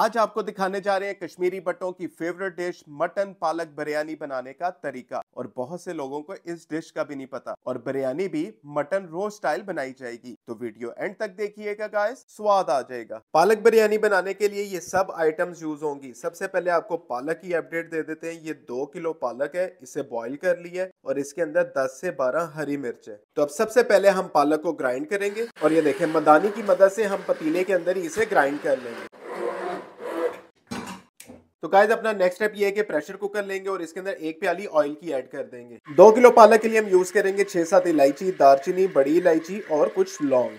आज आपको दिखाने जा रहे हैं कश्मीरी बटों की फेवरेट डिश मटन पालक बिरयानी बनाने का तरीका और बहुत से लोगों को इस डिश का भी नहीं पता और बिरयानी भी मटन रो स्टाइल बनाई जाएगी तो वीडियो एंड तक देखिएगा गाइस स्वाद आ जाएगा पालक बिरयानी बनाने के लिए ये सब आइटम्स यूज होंगी सबसे पहले आपको पालक की अपडेट दे देते हैं ये दो किलो पालक है इसे बॉइल कर लिया और इसके अंदर दस से बारह हरी मिर्च है तो अब सबसे पहले हम पालक को ग्राइंड करेंगे और ये देखे मदानी की मदद से हम पतीले के अंदर इसे ग्राइंड कर लेंगे तो गाइज अपना नेक्स्ट स्टेप ये है कि प्रेशर कुकर लेंगे और इसके अंदर एक प्याली ऑयल की ऐड कर देंगे दो किलो पालक के लिए हम यूज करेंगे छह सात इलायची दारचीनी बड़ी इलायची और कुछ लौंग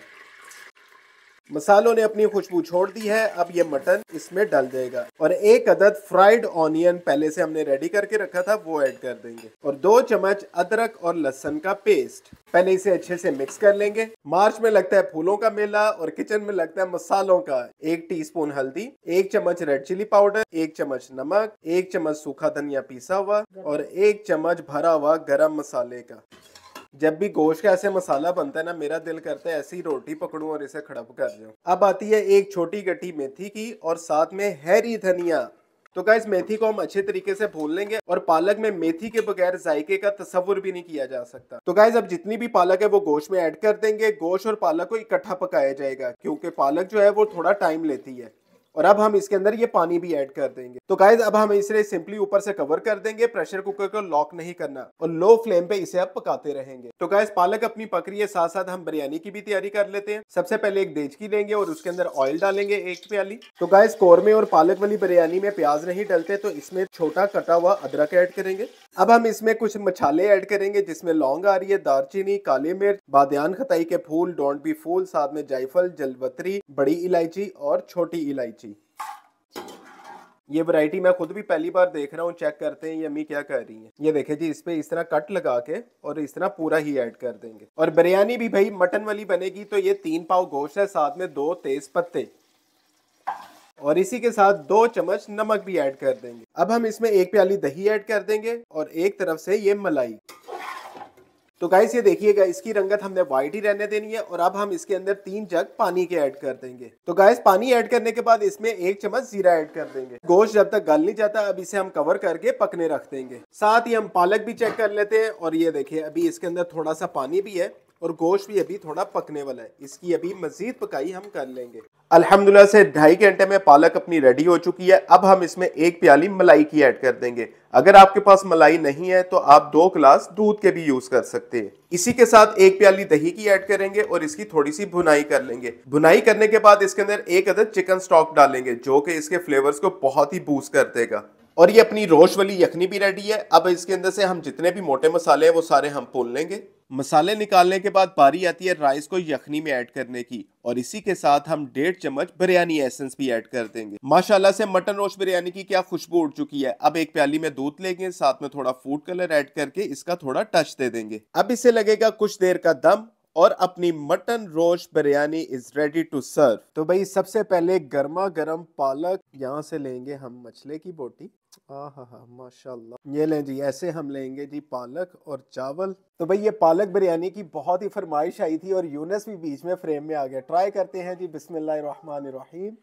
मसालों ने अपनी खुशबू छोड़ दी है अब ये मटन इसमें डल जाएगा और एक अदद फ्राइड ऑनियन पहले से हमने रेडी करके रखा था वो ऐड कर देंगे और दो चम्मच अदरक और लहसन का पेस्ट पहले इसे अच्छे से मिक्स कर लेंगे मार्च में लगता है फूलों का मेला और किचन में लगता है मसालों का एक टीस्पून हल्दी एक चम्मच रेड चिली पाउडर एक चम्मच नमक एक चम्मच सूखा धनिया पीसा हुआ और एक चम्मच भरा हुआ गर्म मसाले का जब भी गोश्त का ऐसे मसाला बनता है ना मेरा दिल करता है ऐसी रोटी पकड़ूं और इसे खड़प कर जाऊं अब आती है एक छोटी गट्टी मेथी की और साथ में हैरी धनिया तो क्या इस मेथी को हम अच्छे तरीके से भून लेंगे और पालक में मेथी के बगैर जायके का तस्वुर भी नहीं किया जा सकता तो गाइज अब जितनी भी पालक है वो गोश्त में ऐड कर देंगे गोश्त और पालक को इकट्ठा पकाया जाएगा क्योंकि पालक जो है वो थोड़ा टाइम लेती है और अब हम इसके अंदर ये पानी भी ऐड कर देंगे तो गाइज अब हम इसे सिंपली ऊपर से कवर कर देंगे प्रेशर कुकर को लॉक नहीं करना और लो फ्लेम पे इसे अब पकाते रहेंगे तो गाइज पालक अपनी पकड़ी है साथ साथ हम बिरयानी की भी तैयारी कर लेते हैं सबसे पहले एक देचकी लेंगे और उसके अंदर ऑयल डालेंगे एक प्याली तो गाइज कोरमे और पालक वाली बिरयानी में प्याज नहीं डलते तो इसमें छोटा कटा हुआ अदरक ऐड करेंगे अब हम इसमें कुछ मछाले ऐड करेंगे जिसमें लौंग आ रही है दारचीनी काली मिर्च बादयान खताई के फूल डोंट बी फूल साथ में जायफल जलवतरी बड़ी इलायची और छोटी इलायची ये वैरायटी मैं खुद भी पहली बार देख रहा हूँ चेक करते हैं ये अम्मी क्या कर रही है ये देखे जी इस पे इस तरह कट लगा के और इस तरह पूरा ही ऐड कर देंगे और बिरयानी भी भाई मटन वाली बनेगी तो ये तीन पाव गोश्त है साथ में दो तेज पत्ते और इसी के साथ दो चम्मच नमक भी ऐड कर देंगे अब हम इसमें एक प्याली दही ऐड कर देंगे और एक तरफ से ये मलाई तो गाइस ये देखिएगा इसकी रंगत हमने व्हाइट ही रहने देनी है और अब हम इसके अंदर तीन जग पानी के ऐड कर देंगे तो गाइस पानी ऐड करने के बाद इसमें एक चम्मच जीरा ऐड कर देंगे गोश्त जब तक गल नहीं जाता अब इसे हम कवर करके पकने रख देंगे साथ ही हम पालक भी चेक कर लेते हैं और ये देखिए अभी इसके अंदर थोड़ा सा पानी भी है और गोश्त भी अभी थोड़ा पकने वाला है इसकी अभी मज़ीद पकाई हम कर लेंगे अल्हम्दुलिल्लाह से ढाई घंटे में पालक अपनी रेडी हो चुकी है अब हम इसमें एक प्याली मलाई की ऐड कर देंगे अगर आपके पास मलाई नहीं है तो आप दो गिलास दूध के भी यूज़ कर सकते हैं इसी के साथ एक प्याली दही की ऐड करेंगे और इसकी थोड़ी सी भुनाई कर लेंगे भुनाई करने के बाद इसके अंदर एक अदर चिकन स्टॉक डालेंगे जो कि इसके फ्लेवर को बहुत ही बूस्ट कर देगा और ये अपनी रोश वाली यखनी भी रेडी है अब इसके अंदर से हम जितने भी मोटे मसाले हैं वो सारे हम पोल लेंगे मसाले निकालने के बाद बारी आती है राइस को यखनी में ऐड करने की और इसी के साथ हम डेढ़ चम्मच बिरयानी एसेंस भी ऐड कर देंगे माशाल्लाह से मटन रोस्ट बिरयानी की क्या खुशबू उड़ चुकी है अब एक प्याली में दूध लेंगे साथ में थोड़ा फूड कलर ऐड करके इसका थोड़ा टच दे देंगे अब इसे लगेगा कुछ देर का दम और अपनी mutton roast biryani is ready to serve तो भाई सबसे पहले गर्मा गर्म पालक यहाँ से लेंगे हम मछले की बोटी हाँ माशाल्लाह ये लें जी ऐसे हम लेंगे जी पालक और चावल तो भाई ये पालक बिरयानी की बहुत ही फरमाइश आई थी और यूनस भी बीच में फ्रेम में आ गया ट्राई करते हैं जी बिस्मिल्लाहिर्रहमानिर्रहीम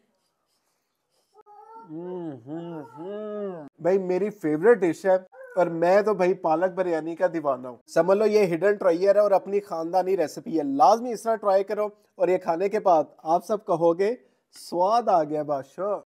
हम्म, हम्म, हम्म। भाई मेरी फेवरेट डिश है और मैं तो भाई पालक बिरयानी का दीवाना हूँ समझ लो ये हिडन ट्राइयर है और अपनी खानदानी रेसिपी है लाजमी इस तरह ट्राई करो और ये खाने के बाद आप सब कहोगे स्वाद आ गया बादशाह